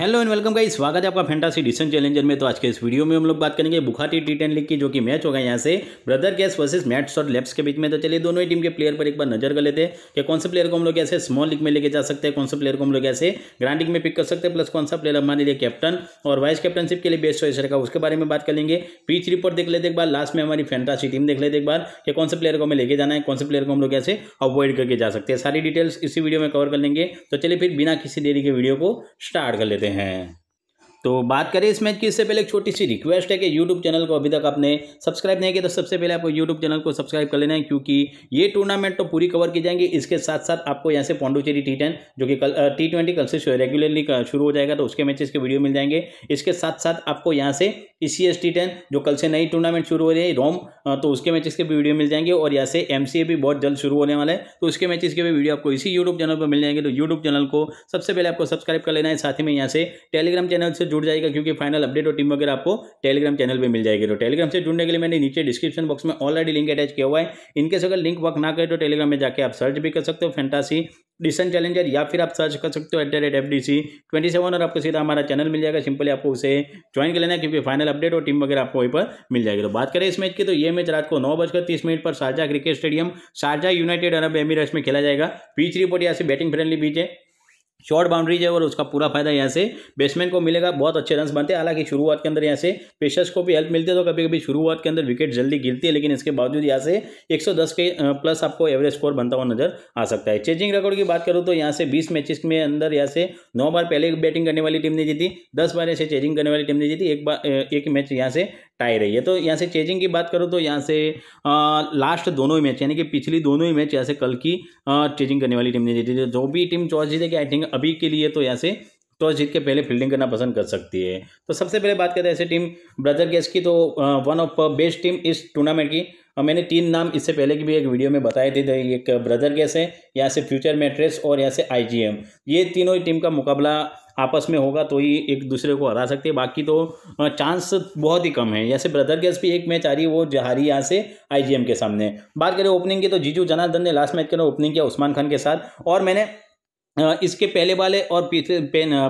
hello and welcome guys स्वागत है आपका फैंटासी डिसन चैलेंजर में तो आज के इस वीडियो में हम लोग बात करेंगे बुखाटी टी टेन लीग की जो कि मैच होगा यहाँ से ब्रदर गैस वर्सेस मैट्स और लेप्स के बीच में तो चलिए दोनों ही टीम के प्लेयर पर एक बार नजर कर लेते हैं कि कौन से प्लेयर को हम लोग ऐसे स्मॉल लीग में लेके जा सकते हैं कौन से प्लेयर को हम लोग ऐसे ग्रांड लीग में पिक कर सकते हैं प्लस कौन सा प्लेयर हमारे लिए कैप्टन और वाइस कैप्टनशिप के लिए बेस्ट चॉइस रहेगा उसके बारे में बात कर लेंगे पीच रिपोर्ट देख लेते एक बार लास्ट में हमारी फैंटासी टीम देख लेते एक बार कि कौन से प्लेयर को हमें लेके जाना है कौन से प्लेयर को हम लोग ऐसे अवॉइड करके जा सकते हैं सारी डिटेल्स इसी वीडियो में कवर कर लेंगे तो चलिए फिर बिना किसी देरी के वीडियो को स्टार्ट कर लेते हैं हैं तो बात करें इस मैच की इससे पहले एक छोटी सी रिक्वेस्ट है कि यूट्यूब चैनल को अभी तक आपने सब्सक्राइब नहीं किया तो सबसे पहले आपको यूट्यूब चैनल को सब्सक्राइब कर लेना है क्योंकि ये टूर्नामेंट तो पूरी कवर की जाएंगी इसके साथ साथ आपको यहाँ से पौंडुचेरी टी टेन जो कि कल टी ट्वेंटी कल से रेगुलरली शुरू हो जाएगा तो उसके मैचेस के वीडियो मिल जाएंगे इसके साथ साथ आपको यहाँ से E C S T ten जो कल से नई टूर्नामेंट शुरू हो रही है रोम तो उसके मैचेस के भी वीडियो मिल जाएंगे और यहाँ से एम सी ए भी बहुत जल्द शुरू होने वाला है तो उसके मैचेस के भी वीडियो आपको इसी यूट्यूब चैनल पर मिल जाएंगे तो यूट्यूब चैनल को सबसे पहले आपको सब्सक्राइब कर लेना है साथ ही में यहाँ से टेलीग्राम चैनल से जुड़ जाएगा क्योंकि फाइनल अपडेट और टीम वगैरह आपको टेलीग्राम चैनल पर मिल जाएगी तो टेलीग्राम से जुड़ने के लिए मैंने नीचे डिस्क्रिप्शन बॉक्स में ऑलरेडी लिंक अटैच किया हुआ है इनके अगर लिंक वर्क ना करें तो टेलीग्राम में जाकर आप सर्च भी कर सकते हो फैंटासी डिसन चैलेंजर या फिर आप सर्च कर सकते हो at the rate F D C twenty seven और आपको सीधा हमारा चैनल मिल जाएगा सिंपली आपको उसे ज्वाइन कर लेना क्योंकि फाइनल अपडेट और टीम वगैरह आपको वहीं पर मिल जाएगी तो बात करें इस मैच की तो ये मैच रात को नौ बजकर तीस मिनट पर Sharjah cricket stadium Sharjah United Arab Emirates में खेला जाएगा पीच रिपोर्ट यहाँ से बैटिंग फ्रेंडली बीच है शॉर्ट बाउंड्रीज है और उसका पूरा फायदा यहाँ से बैट्समैन को मिलेगा बहुत अच्छे रन बनते हैं हालांकि शुरुआत के अंदर यहाँ से पेशर्स को भी हेल्प मिलती है तो कभी कभी शुरुआत के अंदर विकेट जल्दी गिरती है लेकिन इसके बावजूद यहाँ से 110 के प्लस आपको एवरेज स्कोर बनता हुआ नजर आ सकता है चेजिंग रिकॉर्ड की बात करूँ तो यहाँ से बीस मैचेस में अंदर यहाँ से नौ बार पहले बैटिंग करने वाली टीम ने जीती दस बार ऐसे चेजिंग करने वाली टीम ने जीती एक बार एक मैच यहाँ से टाई रही है तो यहाँ से चेजिंग की बात करूँ तो यहाँ से आ, लास्ट दोनों ही मैच यानी कि पिछली दोनों ही मैच यहाँ से कल की आ, चेजिंग करने वाली टीम ने जीती थी जो भी टीम जीते जीतेगी आई थिंक अभी के लिए तो यहाँ से टॉस तो जीत के पहले फील्डिंग करना पसंद कर सकती है तो सबसे पहले बात करें ऐसे टीम ब्रदर गैस की तो वन ऑफ बेस्ट टीम इस टूर्नामेंट की और मैंने तीन नाम इससे पहले की भी एक वीडियो में बताए थे तो एक ब्रदर गैस है यहाँ से फ्यूचर मेट्रेस और यहाँ से आई ये तीनों ही टीम का मुकाबला आपस में होगा तो ही एक दूसरे को हरा सकते हैं बाकी तो चांस बहुत ही कम है जैसे ब्रदर गैस भी एक मैच आ रही है वो जहारी यहाँ से आईजीएम के सामने बात करें ओपनिंग की तो जीजू जनार्दन ने लास्ट मैच के ओपनिंग किया उस्मान खान के साथ और मैंने इसके पहले वाले और पिछले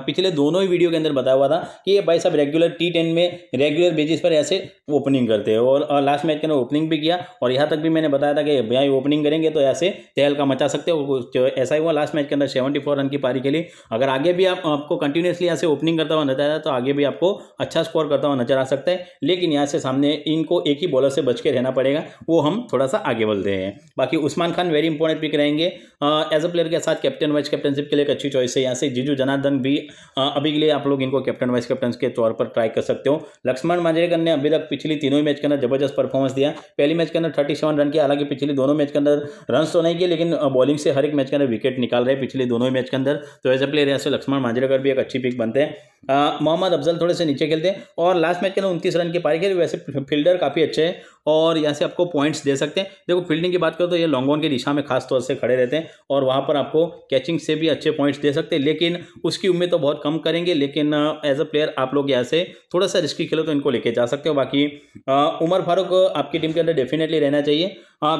पिछले दोनों ही वीडियो के अंदर बताया हुआ था कि ये भाई साहब रेगुलर टी टेन में रेगुलर बेसिस पर ऐसे ओपनिंग करते हैं और, लास्ट मैच के अंदर ओपनिंग भी किया और यहाँ तक भी मैंने बताया था कि भाई ओपनिंग करेंगे तो ऐसे तहलका मचा सकते हो तो ऐसा ही हुआ लास्ट मैच के अंदर सेवेंटी फोर रन की पारी के लिए अगर आगे भी आप, आपको कंटिन्यूसली ऐसे ओपनिंग करता हुआ नजर आया तो आगे भी आपको अच्छा स्कोर करता हुआ नजर आ सकता है लेकिन यहाँ से सामने इनको एक ही बॉलर से बच के रहना पड़ेगा वो हम थोड़ा सा आगे बढ़ते हैं बाकी Usman Khan very important pick रहेंगे एज अ प्लेयर के साथ कैप्टन वाइस कैप्टन कैप्टनशिप के लिए एक अच्छी चॉइस है यहाँ से जीजू जनार्दन भी अभी के लिए आप लोग इनको कैप्टन वाइस कैप्टन के तौर पर ट्राई कर सकते हो लक्ष्मण मांजरेकर ने अभी तक पिछली तीनों ही मैच के अंदर जबरदस्त परफॉर्मेंस दिया पहली मैच के अंदर थर्टी सेवन रन किया हालांकि पिछले दोनों मैच के अंदर रन तो नहीं किए लेकिन बॉलिंग से हर एक मैच के अंदर विकेट निकाल रहे पिछले दोनों ही मैच के अंदर तो एज ए प्लेयर यहाँ से लक्ष्मण मांजरेकर भी एक अच्छी पिक बनते हैं मोहम्मद अफजल थोड़े से नीचे खेलते हैं और लास्ट मैच के अंदर उनतीस रन की पारी खेली वैसे फील्डर काफ़ी अच्छे हैं और यहाँ से आपको पॉइंट्स दे सकते हैं देखो फील्डिंग की बात करो तो ये लॉन्ग ऑन की दिशा में खासतौर से खड़े रहते हैं और वहाँ पर आपको कैचिंग से भी अच्छे पॉइंट्स दे सकते हैं लेकिन उसकी उम्मीद तो बहुत कम करेंगे लेकिन एज अ प्लेयर आप लोग यहाँ से थोड़ा सा रिस्की खेलो तो इनको लेके जा सकते हो बाकी uh, उमर फारूक आपकी टीम के अंदर डेफिनेटली रहना चाहिए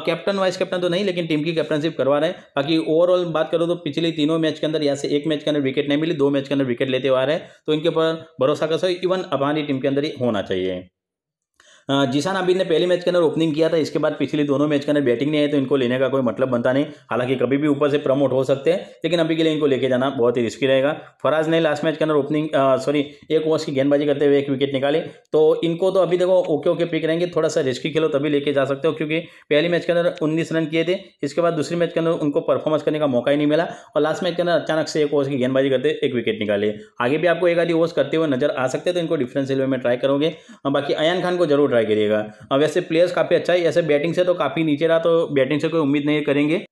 कैप्टन वाइस कैप्टन तो नहीं लेकिन टीम की कैप्टनशिप करवा रहे हैं बाकी ओवरऑल बात करो तो पिछले तीनों मैच के अंदर यहाँ से एक मैच के अंदर विकेट नहीं मिली दो मैच के अंदर विकेट लेते हुए आ रहे हैं तो इनके ऊपर भरोसा कर सो इवन हमारी टीम के अंदर ही होना चाहिए जिसान आबिद ने पहले मैच के अंदर ओपनिंग किया था इसके बाद पिछले दोनों मैच के अंदर बैटिंग नहीं है तो इनको लेने का कोई मतलब बनता नहीं हालांकि कभी भी ऊपर से प्रमोट हो सकते हैं लेकिन अभी के लिए इनको लेके जाना बहुत ही रिस्की रहेगा फराज ने लास्ट मैच के अंदर ओपनिंग सॉरी एक ओवर्स की गेंदबाजी करते हुए एक विकेट निकाली तो इनको तो अभी देखो ओके ओके पिक रहेंगे थोड़ा सा रिस्की खेलो तभी लेके जा सकते हो क्योंकि पहले मैच के अंदर उन्नीस रन किए थे इसके बाद दूसरे मैच के अंदर उनको परफॉर्मेंस करने का मौका ही नहीं मिला और लास्ट मैच के अंदर अचानक से एक ओवर्स की गेंदबाजी करते एक विकेट निकाले आगे भी आपको एक आधी ओवर्स करते हुए नजर आ सकते हैं तो इनको डिफरेंस रेलवे में ट्राई करोगे बाकी अयान खान को जरूर ट्राई करिएगा वैसे प्लेयर्स काफ़ी अच्छा है ऐसे बैटिंग से तो काफ़ी नीचे रहा तो बैटिंग से कोई उम्मीद नहीं करेंगे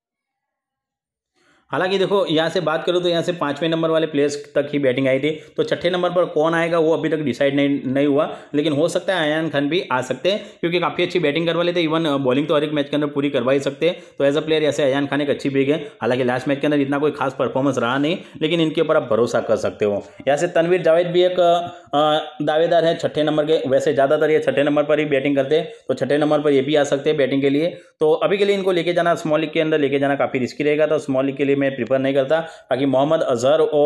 हालांकि देखो यहाँ से बात करूँ तो यहाँ से पाँचवें नंबर वाले प्लेयर्स तक ही बैटिंग आई थी तो छठे नंबर पर कौन आएगा वो अभी तक डिसाइड नहीं नहीं हुआ लेकिन हो सकता है आयान खान भी आ सकते हैं क्योंकि काफ़ी अच्छी बैटिंग करवा लेते इवन बॉलिंग तो हर एक मैच के अंदर पूरी करवा ही सकते हैं तो एज अ प्लेयर ऐसे अयान खान एक अच्छी पिक है हालांकि लास्ट मैच के अंदर इतना कोई खास परफॉर्मेंस रहा नहीं लेकिन इनके ऊपर आप भरोसा कर सकते हो यहाँ से तनवीर जावेद भी एक दावेदार है छठे नंबर के वैसे ज़्यादातर ये छठे नंबर पर ही बैटिंग करते हैं तो छठे नंबर पर ये भी आ सकते हैं बैटिंग के लिए तो अभी के लिए इनको लेके जाना स्मॉल लीग के अंदर लेके जाना काफ़ी रिस्की रहेगा तो स्मॉल लीग के लिए मैं प्रीफर नहीं करता बाकी मोहम्मद अजहर ओ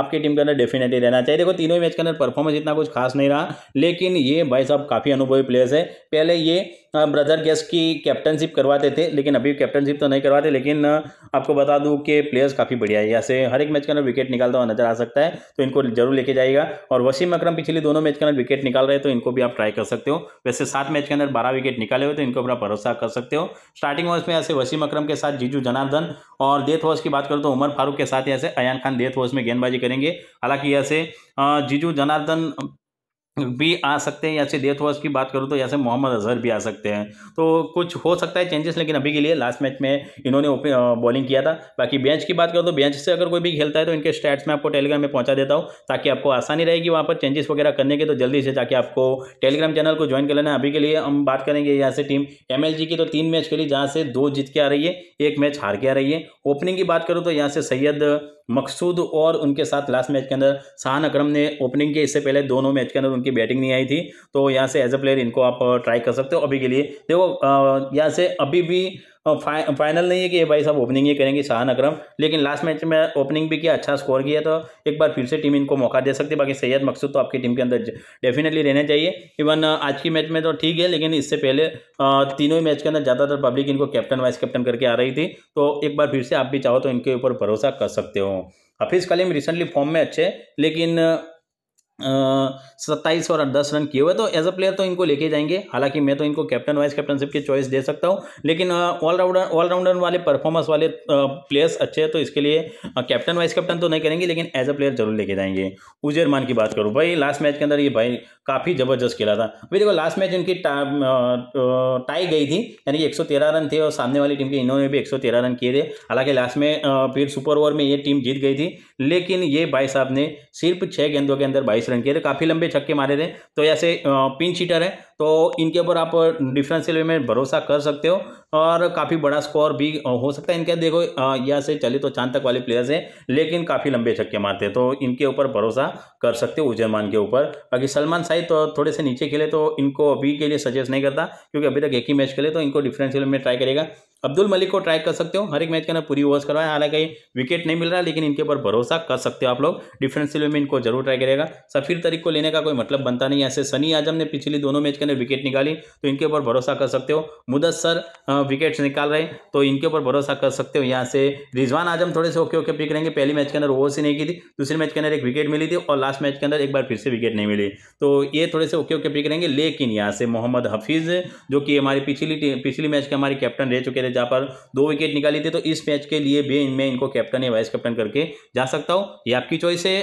आपकी टीम के अंदर डेफिनेटली रहना चाहिए देखो तीनों मैच के अंदर परफॉर्मेंस इतना कुछ खास नहीं रहा लेकिन ये भाई साहब काफ़ी अनुभवी प्लेयर्स है पहले ये ब्रदर हाँ, गैस की कैप्टनशिप करवाते थे लेकिन अभी कैप्टनशिप तो नहीं करवाते लेकिन आपको बता दूं कि प्लेयर्स काफ़ी बढ़िया है ऐसे से हर एक मैच के अंदर विकेट निकालता हुआ नजर आ सकता है तो इनको जरूर लेके जाएगा और वसीम अक्रम पिछले दोनों मैच के अंदर विकेट निकाल रहे हैं तो इनको भी आप ट्राई कर सकते हो वैसे सात मैच के अंदर बारह विकेट निकाले हुए तो इनको अपना भरोसा कर सकते हो स्टार्टिंग ओवर्स में ऐसे वसीम अक्रम के साथ जीजू जनार्दन और डेथ ओवर्स की बात करूँ तो उमर फारूक के साथ यहाँ से अयान खान डेथ ओवर्स में गेंदबाजी करेंगे हालांकि ऐसे जीजू जनार्दन भी आ सकते हैं या से डेथ वॉच की बात करूँ तो यहाँ से मोहम्मद अजहर भी आ सकते हैं तो कुछ हो सकता है चेंजेस लेकिन अभी के लिए लास्ट मैच में इन्होंने बॉलिंग किया था बाकी बेंच की बात करूँ तो बेंच से अगर कोई भी खेलता है तो इनके स्टैट्स में आपको टेलीग्राम में पहुँचा देता हूँ ताकि आपको आसानी रहेगी वहाँ पर चेंजेस वगैरह करने के तो जल्दी से जाके आपको टेलीग्राम चैनल को ज्वाइन कर लेना अभी के लिए हम बात करेंगे यहाँ से टीम एम की तो तीन मैच खेली जहाँ से दो जीत के आ रही है एक मैच हार के आ रही है ओपनिंग की बात करूँ तो यहाँ से सैयद मकसूद और उनके साथ लास्ट मैच के अंदर शाहान अक्रम ने ओपनिंग के इससे पहले दोनों मैच के अंदर उनकी बैटिंग नहीं आई थी तो यहाँ से एज अ प्लेयर इनको आप ट्राई कर सकते हो अभी के लिए देखो यहाँ से अभी भी फाइ, फाइनल नहीं है कि भाई साहब ओपनिंग ये करेंगे शाहन अक्रम लेकिन लास्ट मैच में ओपनिंग भी किया अच्छा स्कोर किया तो एक बार फिर से टीम इनको मौका दे सकती है बाकी सैयद मकसूद तो आपकी टीम के अंदर डेफिनेटली रहना चाहिए इवन uh, आज की मैच में तो ठीक है लेकिन इससे पहले uh, तीनों ही मैच के अंदर ज़्यादातर पब्लिक इनको कैप्टन वाइस कैप्टन करके आ रही थी तो एक बार फिर से आप भी चाहो तो इनके ऊपर भरोसा कर सकते हो हफीज़ कलीम रिसेंटली फॉर्म में अच्छे लेकिन uh, सत्ताईस और दस रन किए हुए तो एज अ प्लेयर तो इनको लेके जाएंगे हालांकि मैं तो इनको कैप्टन वाइस कैप्टनशिप की चॉइस दे सकता हूँ लेकिन ऑलराउंडर ऑलराउंडर वाले परफॉर्मेंस वाले प्लेयर्स अच्छे हैं तो इसके लिए कैप्टन वाइस कैप्टन तो नहीं करेंगे लेकिन एज अ प्लेयर जरूर लेके जाएंगे उजेर मान की बात करूँ भाई लास्ट मैच के अंदर ये भाई काफ़ी ज़बरदस्त खेला था अभी देखो लास्ट मैच उनकी टाई गई थी यानी कि 113 रन थे और सामने वाली टीम के इन्होंने भी 113 रन किए थे हालांकि लास्ट में फिर सुपर ओवर में ये टीम जीत गई थी लेकिन ये भाई साहब ने सिर्फ छः गेंदों के अंदर बाईस रन किए थे काफ़ी लंबे छक्के मारे थे तो ऐसे पिन शीटर है तो इनके ऊपर आप डिफरेंशियल में भरोसा कर सकते हो और काफ़ी बड़ा स्कोर भी हो सकता है इनके देखो यहाँ से चले तो चांद तक वाले प्लेयर्स हैं लेकिन काफ़ी लंबे छक्के मारते हैं तो इनके ऊपर भरोसा कर सकते हो उजरमान के ऊपर बाकी सलमान शाही तो थोड़े से नीचे खेले तो इनको अभी के लिए सजेस्ट नहीं करता क्योंकि अभी तक एक ही मैच खेले तो इनको डिफरेंशियल में ट्राई करेगा अब्दुल मलिक को ट्राई कर सकते हो हर एक मैच के अंदर पूरी ओवर्स करवाया हालांकि विकेट नहीं मिल रहा लेकिन इनके ऊपर भरोसा कर सकते हो आप लोग डिफरेंशियल में इनको जरूर ट्राई करेगा सफीर तरीक को लेने का कोई मतलब बनता नहीं ऐसे सनी आजम ने पिछली दोनों मैच के अंदर विकेट निकाली तो इनके ऊपर भरोसा कर सकते हो मुदस्सर विकेट्स निकाल रहे तो इनके ऊपर भरोसा कर सकते हो यहाँ से रिजवान आजम थोड़े से ओके ओके पिक रहेंगे पहली मैच के अंदर ओवर से नहीं की थी दूसरे मैच के अंदर एक विकेट मिली थी और लास्ट मैच के अंदर एक बार फिर से विकेट नहीं मिली तो ये थोड़े से ओके ओके पिक रहेंगे लेकिन यहाँ से मोहम्मद हफीज़ जो कि हमारी पिछली पिछली मैच के हमारे कैप्टन रह चुके थे जहाँ पर दो विकेट निकाली थी तो इस मैच के लिए भी मैं इनको कैप्टन या वाइस कैप्टन करके जा सकता हूँ ये आपकी चॉइस है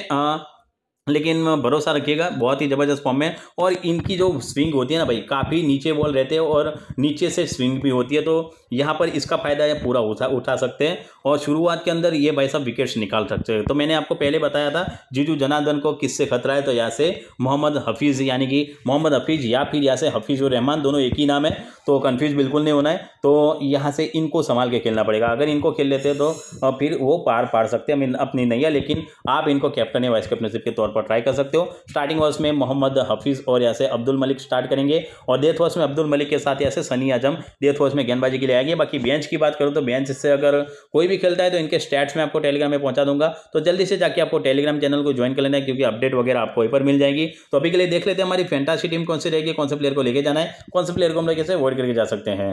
लेकिन भरोसा रखिएगा बहुत ही ज़बरदस्त फॉर्म में और इनकी जो स्विंग होती है ना भाई काफ़ी नीचे बॉल रहते हैं और नीचे से स्विंग भी होती है तो यहाँ पर इसका फ़ायदा ये पूरा उठा उठा सकते हैं और शुरुआत के अंदर ये भाई साहब विकेट्स निकाल सकते हैं तो मैंने आपको पहले बताया था जीजू जनार्दन को किससे खतरा है तो यहाँ से मोहम्मद हफीज़ यानी कि मोहम्मद हफीज़ या फिर यहाँ से हफीज और रहमान दोनों एक ही नाम है तो कन्फ्यूज़ बिल्कुल नहीं होना है तो यहाँ से इनको संभाल के खेलना पड़ेगा अगर इनको खेल लेते हैं तो फिर वो पार पार सकते हैं अपनी नैया लेकिन आप इनको कैप्टन या वाइस कैप्टनशिप के तौर पर पर ट्राई कर सकते हो स्टार्टिंग वर्ष में मोहम्मद हफीज़ और यहाँ से अब्दुल मलिक स्टार्ट करेंगे और डेथ वर्ष में अब्दुल मलिक के साथ यहाँ से सनी आजम डेथ वर्ष में गेंदबाजी के लिए आएंगे बाकी बेंच की बात करूँ तो बेंच से अगर कोई भी खेलता है तो इनके स्टैट्स में आपको टेलीग्राम में पहुँचा दूंगा तो जल्दी से जाकर आपको टेलीग्राम चैनल को ज्वाइन कर लेना है क्योंकि अपडेट वगैरह आपको वहीं पर मिल जाएगी तो अभी के लिए देख लेते हैं हमारी फैंटासी टीम कौन सी रहेगी कौन से प्लेयर को लेकर जाना है कौन से प्लेयर को हम लोग कैसे अवॉइड करके जा सकते हैं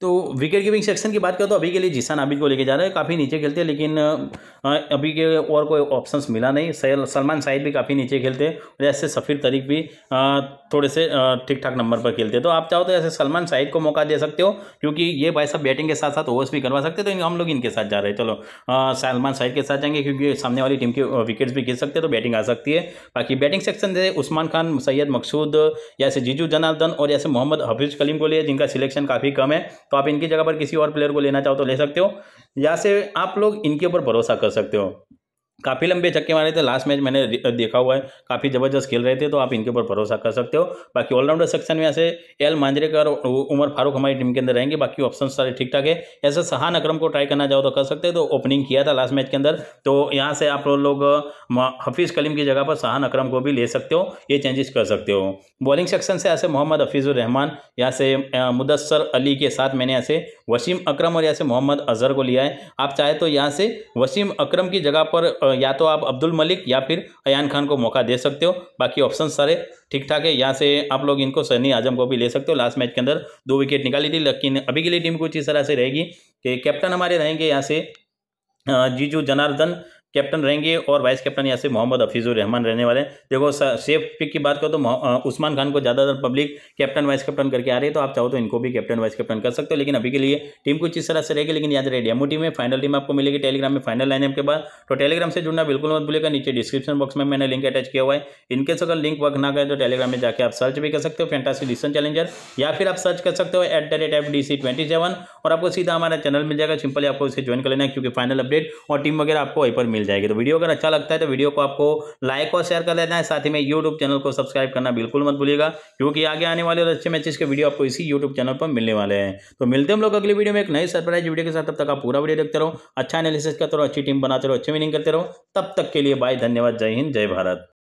तो विकेट कीपिंग सेक्शन की बात करें तो अभी के लिए जिसान आबिद को लेके जा रहे हैं काफ़ी नीचे खेलते हैं लेकिन अभी के और कोई ऑप्शंस मिला नहीं सलमान शाहिद भी काफ़ी नीचे खेलते हैं और ऐसे सफ़ीर तरीक भी थोड़े से ठीक ठाक नंबर पर खेलते हैं तो आप चाहो तो ऐसे सलमान साहिद को मौका दे सकते हो क्योंकि ये भाई साहब बैटिंग के साथ साथ ओवर्स भी करवा सकते तो हम लोग इनके साथ जा रहे हैं चलो सलमान शाहिद के साथ जाएंगे क्योंकि सामने वाली टीम के विकेट्स भी खेल सकते तो बैटिंग आ सकती है बाकी बैटिंग सेक्शन से उस्मान खान सैयद मकसूद या ऐसे जीजू जनार्दन और ऐसे मोहम्मद हफीज़ कलीम को लिए जिनका सिलेक्शन काफ़ी कम है तो आप इनकी जगह पर किसी और प्लेयर को लेना चाहो तो ले सकते हो या से आप लोग इनके ऊपर भरोसा कर सकते हो काफ़ी लंबे चक्के मारे थे लास्ट मैच मैंने देखा हुआ है काफ़ी ज़बरदस्त खेल रहे थे तो आप इनके ऊपर भरोसा कर सकते हो बाकी ऑलराउंडर सेक्शन में ऐसे एल मांजरेकर उमर फारूक हमारी टीम के अंदर रहेंगे बाकी ऑप्शन सारे ठीक ठाक है ऐसे सहान अक्रम को ट्राई करना चाहो तो कर सकते हो तो ओपनिंग किया था लास्ट मैच के अंदर तो यहाँ से आप लोग हफीज़ कलीम की जगह पर सहान अक्रम को भी ले सकते हो ये चेंजेस कर सकते हो बॉलिंग सेक्शन से ऐसे मोहम्मद हफीज़ुर रहमान यहाँ से मुदसर अली के साथ मैंने ऐसे वसीम अक्रम और यहाँ से मोहम्मद अजहर को लिया है आप चाहे तो यहाँ से वसीम अक्रम की जगह पर या तो आप अब्दुल मलिक या फिर अयान खान को मौका दे सकते हो बाकी ऑप्शन सारे ठीक ठाक है यहाँ से आप लोग इनको सनी आजम को भी ले सकते हो लास्ट मैच के अंदर दो विकेट निकाली थी लेकिन अभी के लिए टीम कुछ इस तरह से रहेगी कि कैप्टन हमारे रहेंगे यहाँ से जीजू जनार्दन कैप्टन रहेंगे और वाइस कैप्टन यहाँ से मोहम्मद हफीज़ुर रहमान रहने वाले हैं देखो सेफ पिक की बात करो तो उस्मान खान को ज़्यादातर पब्लिक कैप्टन वाइस कैप्टन करके आ रही है तो आप चाहो तो इनको भी कैप्टन वाइस कैप्टन कर सकते हो लेकिन अभी के लिए टीम कुछ इस तरह से रहेगी लेकिन याद रहे डेमो टीम में फाइनल टीम आपको मिलेगी टेलीग्राम में फाइनल लाइन के बाद तो टेलीग्राम से जुड़ना बिल्कुल मत भूलेगा नीचे डिस्क्रिप्शन बॉक्स में मैंने लिंक अटैच किया हुआ है इनकेस अगर लिंक वर्क ना करें तो टेलीग्राम में जाकर आप सर्च भी कर सकते हो फेंटासी डिसन चैलेंजर या फिर आप सर्च कर सकते हो at the rate F D C twenty seven और आपको सीधा हमारा चैनल मिल जाएगा सिंपली आपको इसे ज्वाइन कर लेना है क्योंकि फाइनल अपडेट और टीम वगैरह आपको वहीं पर मिल मिल जाएगी तो वीडियो अगर अच्छा लगता है तो वीडियो को आपको लाइक और शेयर कर देना है साथ ही में यूट्यूब चैनल को सब्सक्राइब करना बिल्कुल मत भूलिएगा क्योंकि आगे आने वाले और अच्छे मैचेस के वीडियो आपको इसी यूट्यूब चैनल पर मिलने वाले हैं तो मिलते हम लोग अगली वीडियो में एक नई सरप्राइज वीडियो के साथ तब तक आप पूरा वीडियो देखते रहो अच्छा एनालिसिस करते रहो अच्छी टीम बनाते रहो अच्छी मीनिंग करते रहो तब तक के लिए बाय धन्यवाद जय हिंद जय भारत